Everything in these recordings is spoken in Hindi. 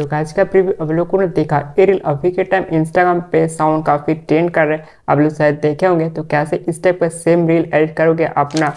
हेलो गाइस का प्रीव्यू आप लोगों ने देखा एरिल अभी के टाइम इंस्टाग्राम पे साउंड काफ़ी ट्रेंड कर रहे हैं आप लोग शायद देखे होंगे तो कैसे इस टाइप का सेम रील एडिट करोगे अपना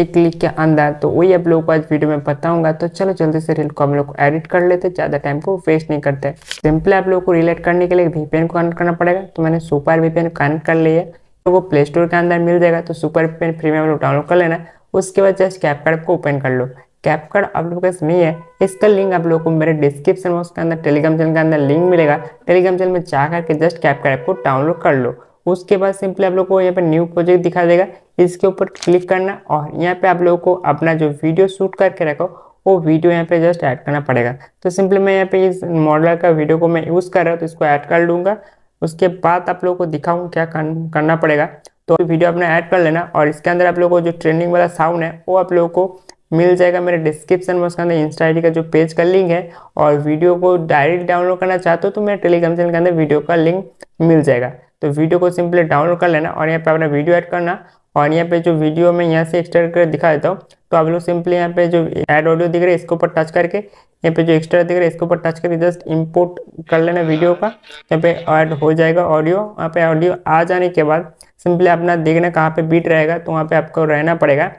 एक क्लिक के अंदर तो वही आप लोगों को आज वीडियो में बताऊंगा तो चलो जल्दी से रील को हम लोग को एडिट कर लेते ज़्यादा टाइम को वेस्ट नहीं करते सिंपली आप लोग को रिलेट करने के लिए वीपीएन को कनेक्ट करना पड़ेगा तो मैंने सुपर वीपीएन कनेक्ट कर लिया तो वो प्ले स्टोर के अंदर मिल जाएगा तो सुपर वीपीएन प्रीमियम लोग डाउनलोड कर लेना उसके बाद जस्ट कैपकार्ड को ओपन कर लो कार्ड आप लोग पास नहीं है इसका लिंक आप लोगों को मेरे डिस्क्रिप्शन बॉक्स के अंदर टेलीग्राम चैनल के अंदर लिंक मिलेगा टेलीग्राम चैनल में जा करके जस्ट कैपकट ऐप को डाउनलोड कर लो उसके बाद सिंपली आप लोग को यहाँ पर न्यू प्रोजेक्ट दिखा देगा इसके ऊपर क्लिक करना और यहाँ पे आप लोगों को अपना जो वीडियो शूट करके रखो वो वीडियो यहाँ पे जस्ट ऐड करना पड़ेगा तो सिंपली मैं यहाँ पे इस मॉडल का वीडियो को मैं यूज़ कर रहा हूँ तो इसको ऐड कर लूँगा उसके बाद आप लोगों को दिखाऊँ क्या करना पड़ेगा तो वीडियो अपना ऐड कर लेना और इसके अंदर आप लोगों को जो ट्रेंडिंग वाला साउंड है वो आप लोगों को मिल जाएगा मेरे डिस्क्रिप्शन में उसके अंदर इंस्टा आई का जो पेज का लिंक है और वीडियो को डायरेक्ट डाउनलोड करना चाहते हो तो मेरे टेलीग्राम चैनल के अंदर वीडियो का लिंक मिल जाएगा तो वीडियो को सिंपली डाउनलोड कर लेना और यहाँ पे अपना वीडियो ऐड करना और यहाँ पे जो वीडियो मैं यहाँ से एक्स्ट्रा कर दिखा देता हूँ तो आप लोग सिंपली यहाँ पे जो एड ऑडियो दिख रहा है इसके ऊपर टच करके यहाँ पे जो एक्स्ट्रा दिख रहा है इसके ऊपर टच करके जस्ट इंपोर्ट कर लेना वीडियो का यहाँ पे ऐड हो जाएगा ऑडियो यहाँ पे ऑडियो आ जाने के बाद सिंपली अपना देखना कहाँ पे बीट रहेगा तो वहाँ पे आपको रहना पड़ेगा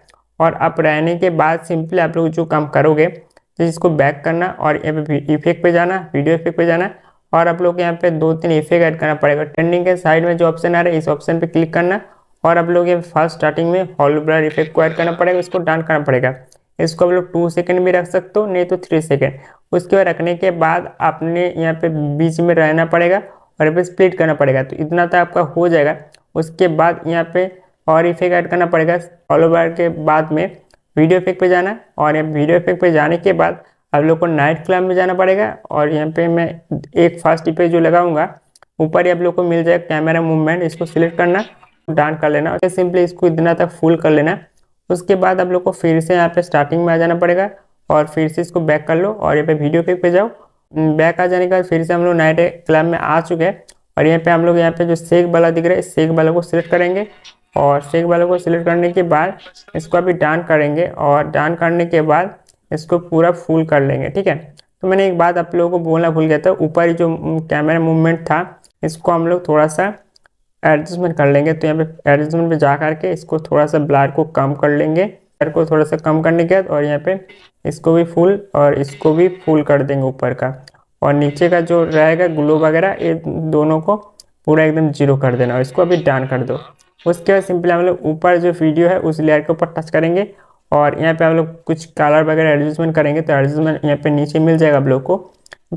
और आप रहने के बाद सिंपली आप लोग जो काम करोगे तो इसको बैक करना और यहाँ पे इफेक्ट पे जाना वीडियो इफेक्ट पे जाना और आप लोग यहाँ पे दो तीन इफेक्ट ऐड करना पड़ेगा ट्रेंडिंग के साइड में जो ऑप्शन आ रहा है इस ऑप्शन पे क्लिक करना और आप लोग ये फर्स्ट स्टार्टिंग में हॉल ब्लर इफेक्ट को ऐड करना पड़ेगा इसको डन करना पड़ेगा इसको आप लोग टू सेकेंड भी रख सकते हो नहीं तो थ्री सेकेंड उसके बाद रखने के बाद आपने यहाँ पे बीच में रहना पड़ेगा और यहाँ पे स्प्लिट करना पड़ेगा तो इतना तो आपका हो जाएगा उसके बाद यहाँ पे और इफेक्ट ऐड करना पड़ेगा ऑल ओवर के बाद में वीडियो इफेक्ट पे जाना और वीडियो इफेक्ट पे जाने के बाद आप लोग को नाइट क्लब में जाना पड़ेगा और यहाँ पे मैं एक फर्स्ट इफेक्ट जो लगाऊंगा ऊपर ही आप लोग को मिल जाएगा कैमरा मूवमेंट इसको सिलेक्ट करना डांट कर लेना और सिंपली इसको इतना तक फुल कर लेना उसके बाद आप लोग को फिर से यहाँ पे स्टार्टिंग में आ जाना पड़ेगा और फिर से इसको बैक कर लो और यहाँ पे वीडियो पे पे जाओ बैक आ जाने के बाद फिर से हम लोग नाइट क्लब में आ चुके हैं और यहाँ पे हम लोग यहाँ पे जो सेक वाला दिख रहा है सेक वाला को सिलेक्ट करेंगे और शेक वालों को सिलेक्ट करने के बाद इसको अभी डान करेंगे और डान करने के बाद इसको पूरा फुल कर लेंगे ठीक है तो मैंने एक बात आप लोगों को बोलना भूल गया था ऊपर जो कैमरा मूवमेंट था इसको हम लोग थोड़ा सा एडजस्टमेंट कर लेंगे तो यहाँ पे एडजस्टमेंट पे जा करके इसको थोड़ा सा ब्लार को कम कर लेंगे ब्लार को थोड़ा सा कम करने के बाद और यहाँ पे इसको भी फुल और इसको भी फुल कर देंगे ऊपर का और नीचे का जो रहेगा ग्लो वगैरह ये दोनों को पूरा एकदम जीरो कर देना और इसको अभी डान कर दो उसके बाद सिंपली हम लोग ऊपर जो वीडियो है उस लेयर के ऊपर टच करेंगे और यहाँ पे हम लोग कुछ कलर वगैरह एडजस्टमेंट करेंगे तो एडजस्टमेंट यहाँ पे नीचे मिल जाएगा आप लोग को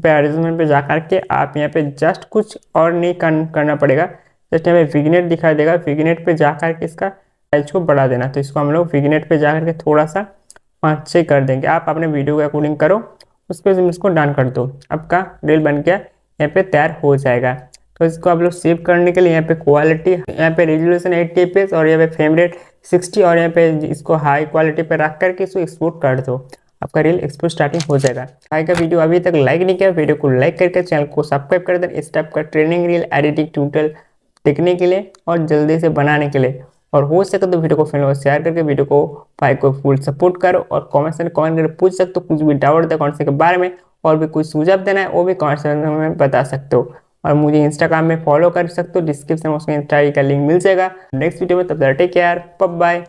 पे एडजस्टमेंट पे जा करके आप यहाँ पे जस्ट कुछ और नहीं करना पड़ेगा जस्ट यहाँ पे विगनेट दिखाई देगा विगनेट पे जा करके इसका साइज को बढ़ा देना तो इसको हम लोग विगनेट पे जा करके थोड़ा सा पाँच छः कर देंगे आप अपने वीडियो के अकॉर्डिंग करो उसके बाद इसको डन कर दो आपका रील बन गया यहाँ पे तैयार हो जाएगा तो इसको आप लोग सेव करने के लिए यहाँ पे क्वालिटी यहाँ पे रेजोल्यूशन एट्टी और यहाँ पे फ्रेम रेट सिक्सटी और यहाँ पे इसको हाई क्वालिटी पे रख करके इसको एक्सपोर्ट कर दो आपका रियल एक्सपोर्ट स्टार्टिंग हो जाएगा हाई का वीडियो अभी तक लाइक नहीं किया वीडियो को लाइक करके चैनल को सब्सक्राइब कर दे इस टाइप का ट्रेनिंग रियल एडिटिंग ट्यूटल देखने के लिए और जल्दी से बनाने के लिए और हो सके तो वीडियो को फ्रेंड शेयर करके वीडियो को भाई को फुल सपोर्ट करो और कॉमेंट सेक्शन कॉमेंट करके पूछ सकते हो कुछ भी डाउट होता है कौन से के बारे में और भी कुछ सुझाव देना है वो भी कॉमेंट सेक्शन में बता सकते हो और मुझे इंस्टाग्राम में फॉलो कर सकते हो डिस्क्रिप्शन में उसमें इंस्टाग्राम का लिंक मिल जाएगा नेक्स्ट वीडियो में तब तक टेक केयर बाय